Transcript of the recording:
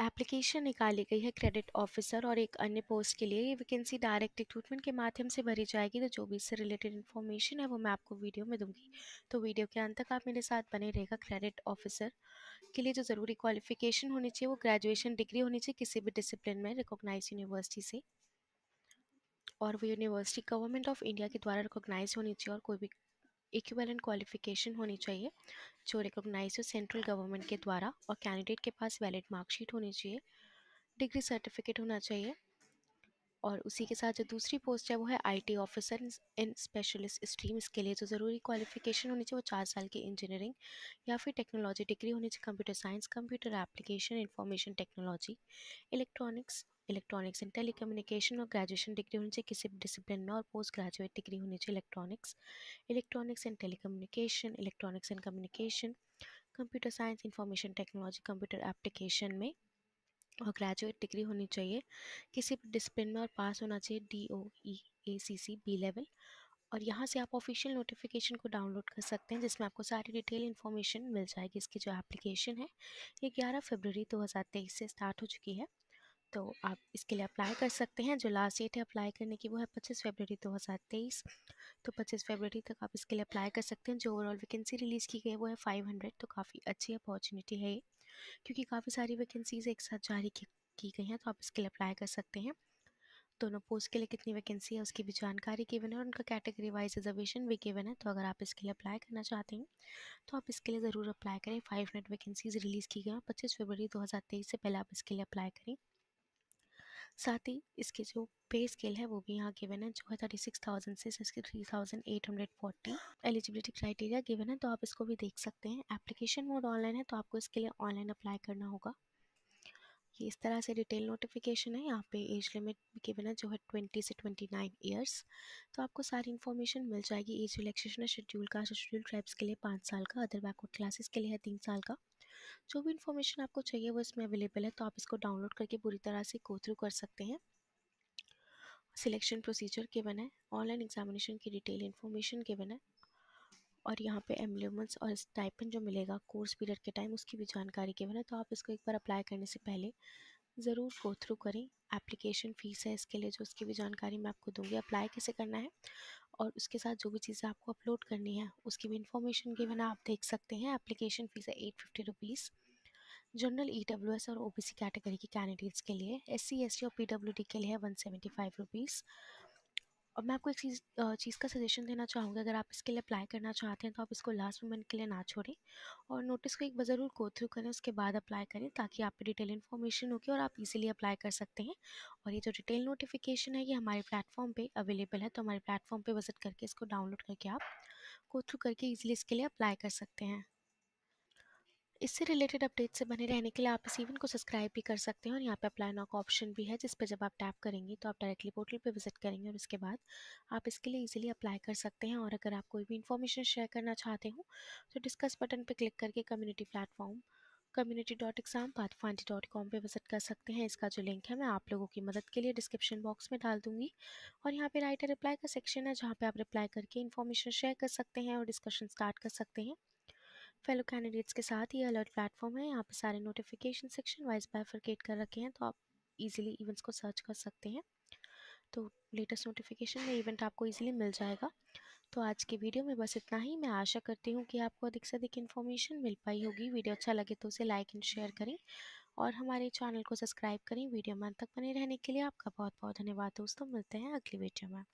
application निकाली गई है क्रेडिट ऑफिसर और एक अन्य पोस्ट के लिए ये वैकेंसी डायरेक्ट रिक्रूटमेंट के माध्यम से भरी जाएगी तो जो भी इससे रिलेटेड इन्फॉर्मेशन है वो मैं आपको वीडियो में दूंगी तो वीडियो के अंत तक आप मेरे साथ बने रहेगा क्रेडिट ऑफिसर के लिए जो ज़रूरी क्वालिफिकेशन होनी चाहिए वो ग्रेजुएशन डिग्री होनी चाहिए किसी भी डिसिप्लिन में रिकोगनाइज यूनिवर्सिटी से और वो यूनिवर्सिटी गवर्नमेंट ऑफ इंडिया के द्वारा रिकोगनाइज होनी चाहिए और कोई भी इक्वलेंट क्वालिफिकेशन होनी चाहिए जो रिकोगनाइज हो सेंट्रल गवर्नमेंट के द्वारा और कैंडिडेट के पास वैलिड मार्कशीट होनी चाहिए डिग्री सर्टिफिकेट होना चाहिए और उसी के साथ जो दूसरी पोस्ट है वो है IT officer in specialist stream इसके लिए जो ज़रूरी क्वालिफिकेशन होनी चाहिए वो चार साल की इंजीनियरिंग या फिर टेक्नोलॉजी डिग्री होनी चाहिए computer science computer application information technology electronics electronics and communication और ग्रेजुएशन डिग्री होनी चाहिए किसी डिसिप्लिन में और पोस्ट ग्रेजुएट डिग्री होनी चाहिए electronics electronics and communication electronics and communication computer science information technology computer application में और ग्रेजुएट डिग्री होनी चाहिए किसी भी डिसिप्लिन में और पास होना चाहिए D O E A C C B level और यहाँ से आप ऑफिशियल नोटिफिकेशन को डाउनलोड कर सकते हैं जिसमें आपको सारी डिटेल इन्फॉर्मेशन मिल जाएगी इसकी जो एप्लीकेशन है ये 11 फरवरी 2023 से स्टार्ट हो चुकी है तो आप इसके लिए अप्लाई कर सकते हैं जो लास्ट डेट है अप्लाई करने की वो है पच्चीस फरवरी दो तो पच्चीस फरवरी तक आप इसके लिए अप्लाई कर सकते हैं जो ओवरऑल वैकेंसी रिलीज़ की गई है वो है फाइव तो काफ़ी अच्छी अपॉर्चुनिटी है ये क्योंकि काफ़ी सारी वैकेंसीज़ एक साथ जारी की, की गई हैं तो आप इसके लिए अप्लाई कर सकते हैं दोनों पोस्ट के लिए कितनी वैकेंसी है उसकी भी जानकारी गिवन है और उनका कैटेगरी वाइज रिजर्वेशन भी गिवन है तो अगर आप इसके लिए अप्लाई करना चाहते हैं तो आप इसके लिए ज़रूर अप्लाई करें फाइव नेट वैकेंसीज़ रिलीज़ की गई हैं पच्चीस फरवरी 2023 से पहले आप इसके लिए अप्लाई करें साथ ही इसके जो पे स्केल है वो भी यहाँ गिवन है जो है थर्टी सिक्स थाउजेंड से sixty three thousand eight hundred forty eligibility criteria given है तो आप इसको भी देख सकते हैं एप्लीकेशन मोड ऑनलाइन है तो आपको इसके लिए ऑनलाइन अप्लाई करना होगा ये इस तरह से डिटेल नोटिफिकेशन है यहाँ पे एज लिमिट गिवन है जो है ट्वेंटी से ट्वेंटी नाइन ईयर्स तो आपको सारी इन्फॉर्मेशन मिल जाएगी एज रिलेक्सेशन शेड्यूल का शेड्यूल ट्राइब्स के लिए पाँच साल का अदर बैकवर्ड क्लासेस के लिए है तीन साल का जो भी इन्फॉर्मेशन आपको चाहिए वो इसमें अवेलेबल है तो आप इसको डाउनलोड करके पूरी तरह से गो थ्रू कर सकते हैं सिलेक्शन प्रोसीजर के बन है ऑनलाइन एग्जामिनेशन की डिटेल इन्फॉर्मेशन बन है और यहाँ पे एम्बुलेंस और स्टाइपन जो मिलेगा कोर्स पीरियड के टाइम उसकी भी जानकारी बन है तो आप इसको एक बार अप्लाई करने से पहले ज़रूर गो थ्रू करें एप्लीकेशन फ़ीस है इसके लिए जो उसकी भी जानकारी मैं आपको दूंगी अप्लाई कैसे करना है और उसके साथ जो भी चीज़ें आपको अपलोड करनी है उसकी भी इन्फॉर्मेशन के बिना आप देख सकते हैं एप्लीकेशन फ़ीस है eight fifty rupees general E W S और ओ बी सी कैटेगरी के कैंडिडेट्स के लिए एस सी एस टी और पी डब्ल्यू डी के लिए है वन सेवेंटी फाइव रुपीज़ और मैं आपको एक चीज़ चीज़ का सजेशन देना चाहूँगी अगर आप इसके लिए अप्लाई करना चाहते हैं तो आप इसको लास्ट मोमेंट के लिए ना छोड़ें और नोटिस को एक बार ज़रूर गो थ्रू करें उसके बाद अप्लाई करें ताकि आपकी डिटेल इन्फॉर्मेशन होगी और आप इजीली अप्लाई कर सकते हैं और ये जो डिटेल नोटिफिकेशन है ये हमारे प्लेटफॉर्म पर अवेलेबल है तो हमारे प्लेटफॉर्म पर विजिट करके इसको डाउनलोड करके आप गो थ्रू करके ईजिली इसके लिए अप्लाई कर सकते हैं इससे रिलेटेड अपडेट से बने रहने के लिए आप इस इवेंट को सब्सक्राइब भी कर सकते हैं और यहाँ पे अप्लाई नॉक का ऑप्शन भी है जिस पर जब आप टैप करेंगे तो आप डायरेक्टली पोर्टल पे विजिट करेंगे और उसके बाद आप इसके लिए इजीली अप्लाई कर सकते हैं और अगर आप कोई भी इन्फॉर्मेशन शेयर करना चाहते हो तो डिस्कस बटन पर क्लिक करके community platform community dot exam path फांडी डॉट कॉम पर विजिट कर सकते हैं इसका जो लिंक है मैं आप लोगों की मदद के लिए डिस्क्रिप्शन बॉक्स में डाल दूंगी और यहाँ पे राइटर रिप्लाई का सेक्शन है जहाँ पे आप रिप्लाई करके इन्फॉर्मेशन शेयर कर सकते हैं और डिस्कशन स्टार्ट कर सकते हैं फेलो कैंडिडेट्स के साथ ये अलर्ट प्लेटफॉर्म है यहाँ पे सारे नोटिफिकेशन सेक्शन वाइज बायफरकेट कर रखे हैं तो आप इजीली इवेंट्स को सर्च कर सकते हैं तो लेटेस्ट नोटिफिकेशन में इवेंट आपको इजीली मिल जाएगा तो आज के वीडियो में बस इतना ही मैं आशा करती हूँ कि आपको अधिक से अधिक इन्फॉर्मेशन मिल पाई होगी वीडियो अच्छा लगे तो उसे लाइक एंड शेयर करें और हमारे चैनल को सब्सक्राइब करें वीडियो मन तक बने रहने के लिए आपका बहुत बहुत धन्यवाद दोस्तों मिलते हैं अगली वीडियो में